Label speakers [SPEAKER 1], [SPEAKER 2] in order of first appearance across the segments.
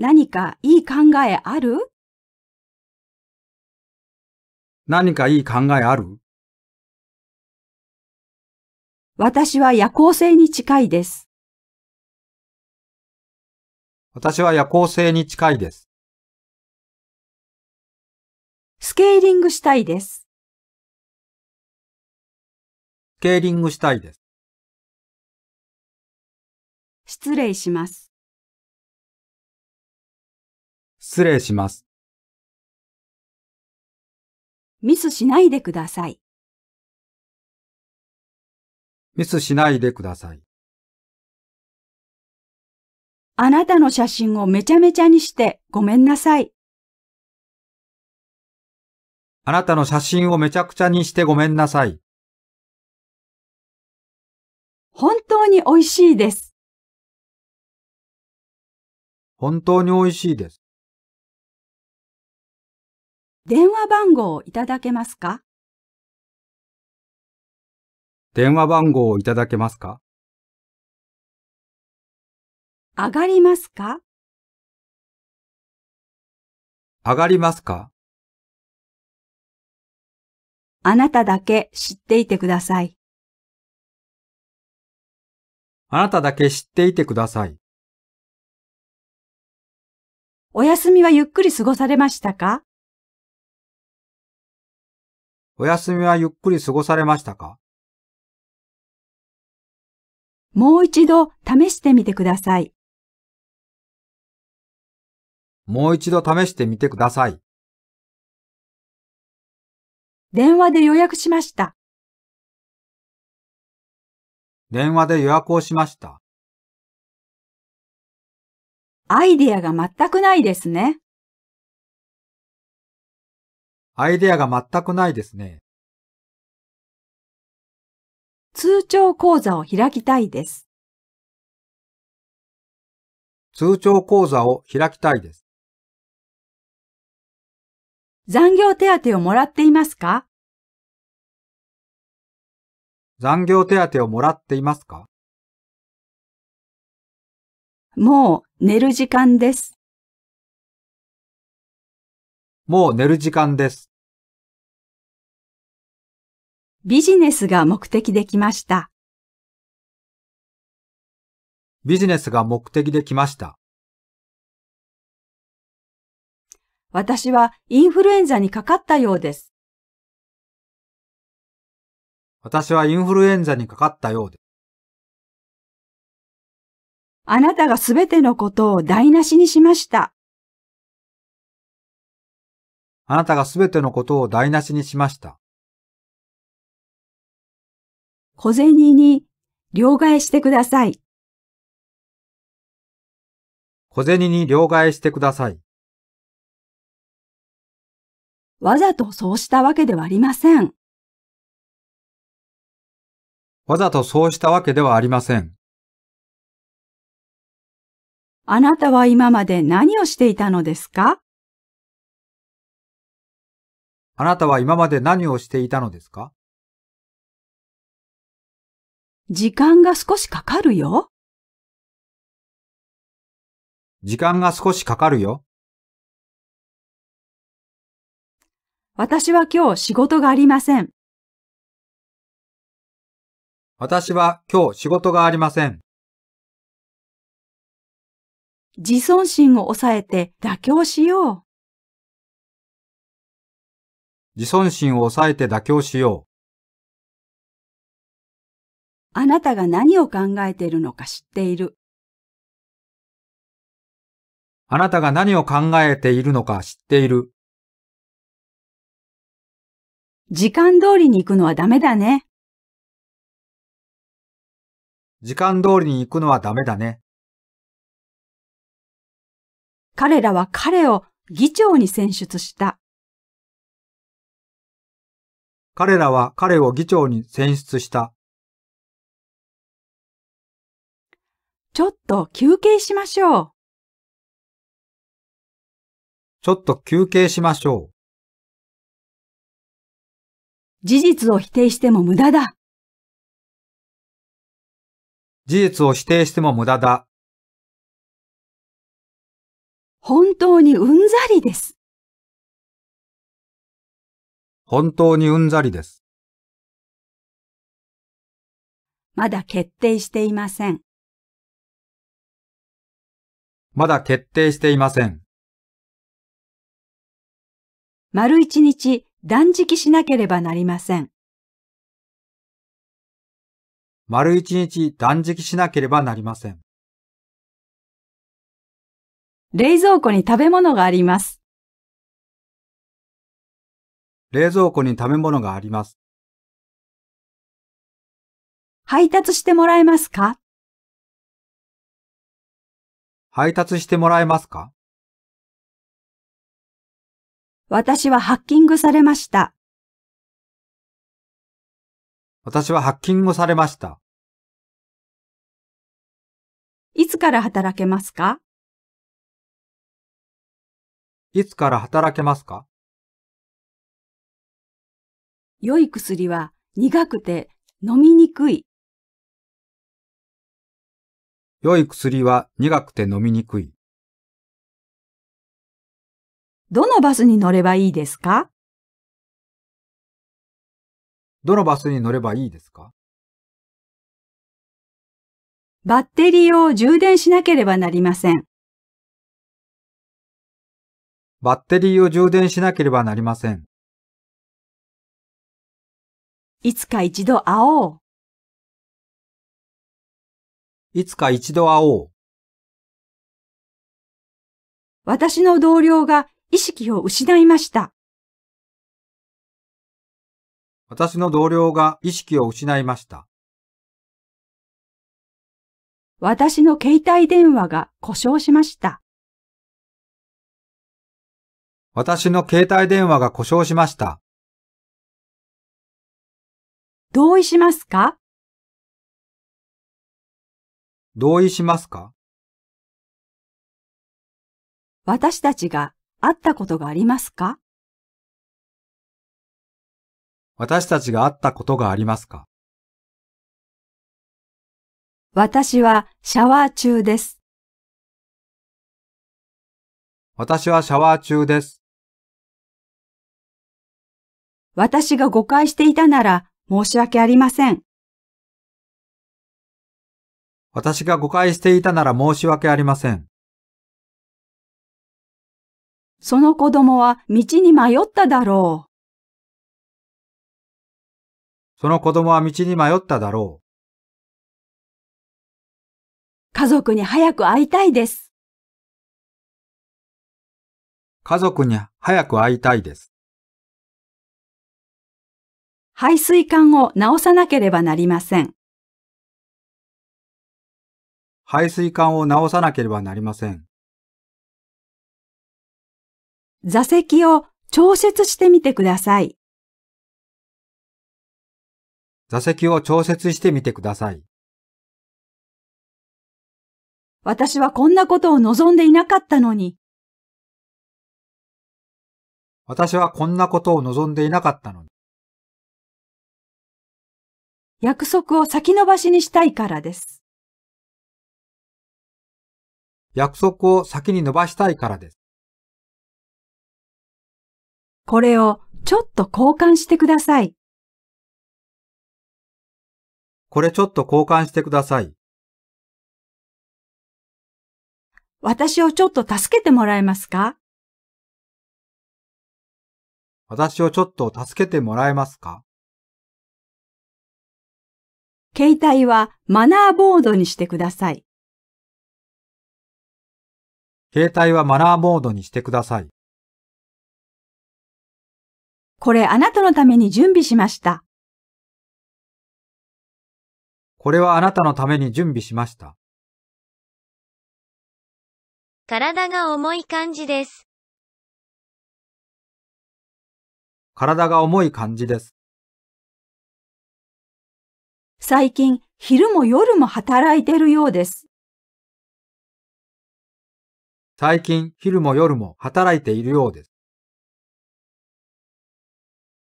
[SPEAKER 1] 何かいい考えある何かいい考えある私は夜行性に近いです。私は夜行性に近いです。スケーリングしたいです。スケーリングしたいです。失礼します。失礼します。ミスしないでください。ミスしないでください。あなたの写真をめちゃめちゃにしてごめんなさい。あなたの写真をめちゃくちゃにしてごめんなさい。本当に美味しいです。本当に美味しいです。電話番号をいただけますか電話番号をいただけますか上がりますか上がりますかあなただけ知っていてください。あなただけ知っていてください。お休みはゆっくり過ごされましたかお休みはゆっくり過ごされましたかもう一度試してみてください。もう一度試してみてください。電話で予約しました。電話で予約をしました。アイディアが全くないですね。アイデアが全くないですね。通帳口座を開きたいです。通帳口座を開きたいです。残業手当をもらっていますか残業手当をもらっていますかもう寝る時間です。もう寝る時間です。ビジネスが目的できました。ビジネスが目的できました。私はインフルエンザにかかったようです。私はインフルエンザにかかったようです。あなたがすべてのことを台無しにしました。あなたがすべてのことを台無しにしました。小銭に両替してください。小銭に両替してください。わざとそうしたわけではありません。わざとそうしたわけではありません。あなたは今まで何をしていたのですかあなたは今まで何をしていたのですか時間が少しかかるよ。時間が少しかかるよ。私は今日仕事がありません。私は今日仕事がありません。自尊心を抑えて妥協しよう。自尊心を抑えて妥協しよう。あなたが何を考えているのか知っている。あなたが何を考えているのか知っている。時間通りに行くのはダメだね。時間通りに行くのはダメだね。彼らは彼を議長に選出した。彼らは彼を議長に選出した。ちょっと休憩しましょう。ちょっと休憩しましょう。事実を否定しても無駄だ。事実を否定しても無駄だ。本当にうんざりです。本当にうんざりです。まだ決定していません。まだ決定していません。丸一日断食しなければなりません。丸一日断食しなければなりません。冷蔵庫に食べ物があります。冷蔵庫に食べ物があります。配達してもらえますか配達してもらえますか私はハッキングされました。私はハッキングされました。いつから働けますかいつから働けますか良い薬は苦くて飲みにくい良い薬は苦くて飲みにくい。どのバスに乗ればいいですかどのバスに乗ればいいですかバッテリーを充電しなければなりません。バッテリーを充電しなければなりません。いつか一度会おう。いつか一度会おう。私の同僚が意識を失いました。私の同僚が意識を失いました。私の携帯電話が故障しました。私の携帯電話が故障しました。同意しますか同意しますか私たちが会ったことがありますか私たちが会ったことがありますか私はシャワー中です。私はシャワー中です。私が誤解していたなら申し訳ありません。私が誤解していたなら申し訳ありません。その子供は道に迷っただろう。その子供は道に迷っただろう。家族に早く会いたいです。家族に早く会いたいです。排水管を直さなければなりません。排水管を直さなければなりません。座席を調節してみてください。座席を調節してみてください。私はこんなことを望んでいなかったのに。私はこんなことを望んでいなかったのに。約束を先延ばしにしたいからです。約束を先に伸ばしたいからです。これをちょっと交換してください。これちょっと交換してください。私をちょっと助けてもらえますか私をちょっと助けてもらえますか携帯はマナーボードにしてください。携帯はマナーモードにしてください。これあなたのために準備しました。これはあなたのために準備しました。体が重い感じです。体が重い感じです。最近、昼も夜も働いてるようです。最近昼も夜も働いているようです。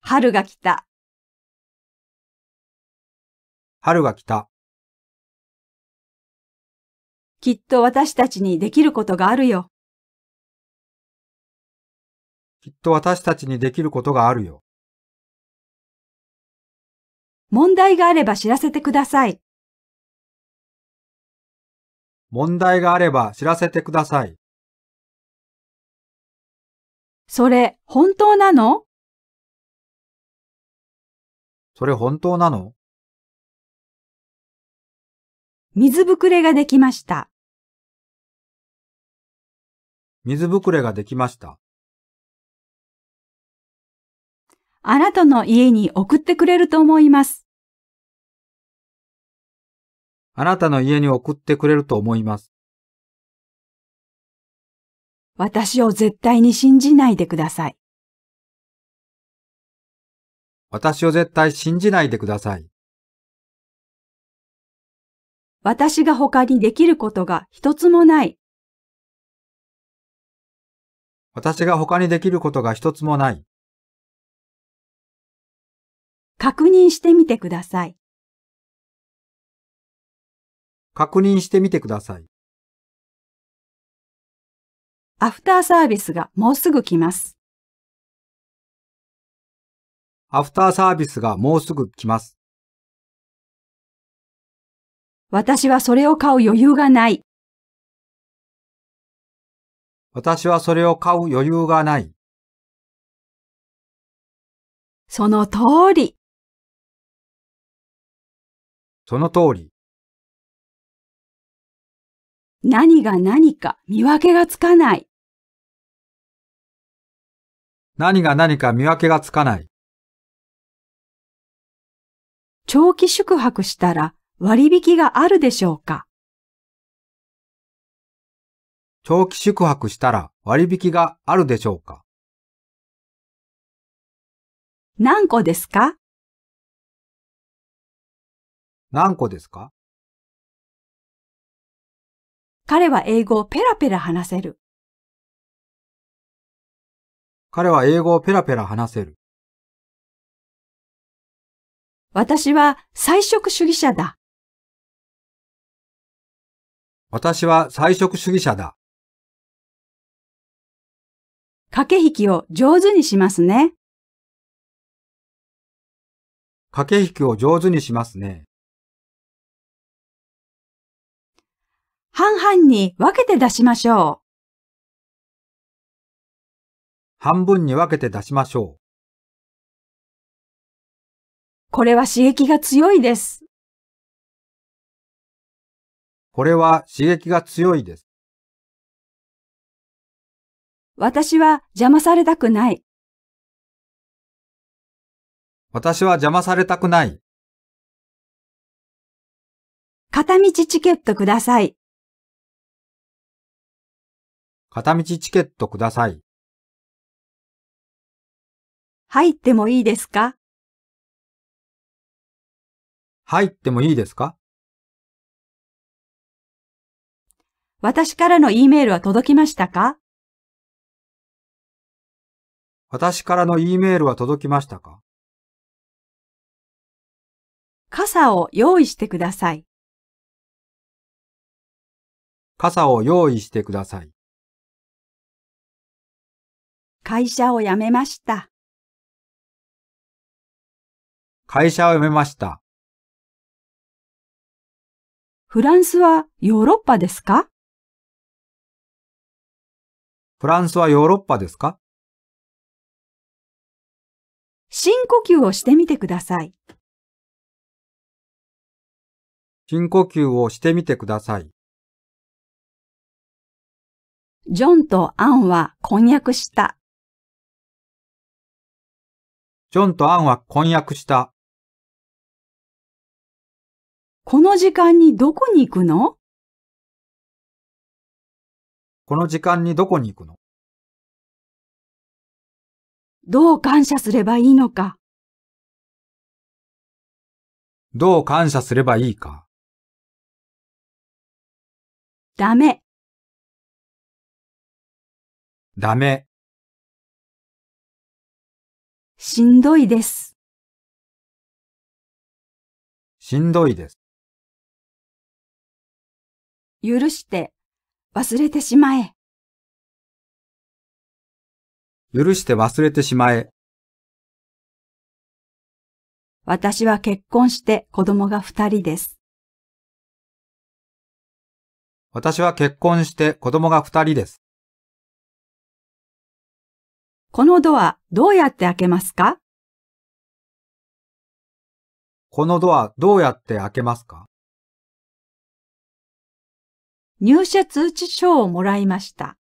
[SPEAKER 1] 春が来た、春が来た。きっと私たちにできることがあるよ。きっと私たちにできることがあるよ。問題があれば知らせてください。問題があれば知らせてください。それ本当なのそれ本当なの水ぶくれができました。水ぶくれができました。あなたの家に送ってくれると思います。あなたの家に送ってくれると思います。私を絶対に信じないでください。私を絶対信じないでください。私が他にできることが一つもない。私が他にできることが一つもない。確認してみてください。確認してみてください。アフターサービスがもうすぐ来ます。アフターサービスがもうすぐ来ます。私はそれを買う余裕がない。私はそれを買う余裕がない。その通り。その通り。何が何か見分けがつかない。何が何か見分けがつかない。長期宿泊したら割引があるでしょうか長期宿泊したら割引があるでしょうか何個ですか何個ですか彼は英語をペラペラ話せる。彼は英語をペラペラ話せる。私は菜食主義者だ。私は菜食主義者だ。駆け引きを上手にしますね。駆け引きを上手にしますね。半々に分けて出しましょう。半分に分けて出しましょう。これは刺激が強いです。これは刺激が強いです。私は邪魔されたくない。私は邪魔されたくない。片道チケットください。片道チケットください。入ってもいいですか入ってもいいですか私からの E メールは届きましたか私からの E メールは届きましたか傘を用意してください。傘を用意してください。会社を辞めました。会社を辞めました。フランスはヨーロッパですかフランスはヨーロッパですか深呼吸をしてみてください。深呼吸をしてみてください。ジョンとアンは婚約した。ジョンとアンは婚約した。この時間にどこに行くのこの時間にどこに行くのどう感謝すればいいのかどう感謝すればいいかダメ、ダメ、しんどいです。しんどいです。許して、忘れてしまえ。許して忘れてしまえ。私は結婚して子供が二人です。私は結婚して子供が二人です。このドアどうやって開けますかこのドアどうやって開けますか入社通知書をもらいました。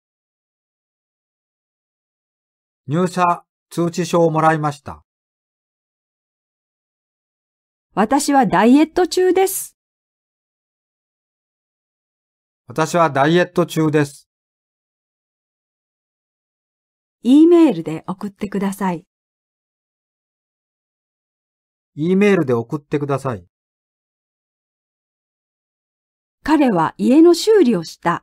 [SPEAKER 1] 入社通知書をもらいました。私はダイエット中です。私はダイエット中です。E メールで送ってください。E メールで送ってください。彼は家の修理をした。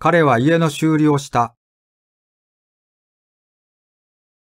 [SPEAKER 1] 彼は家の修理をした。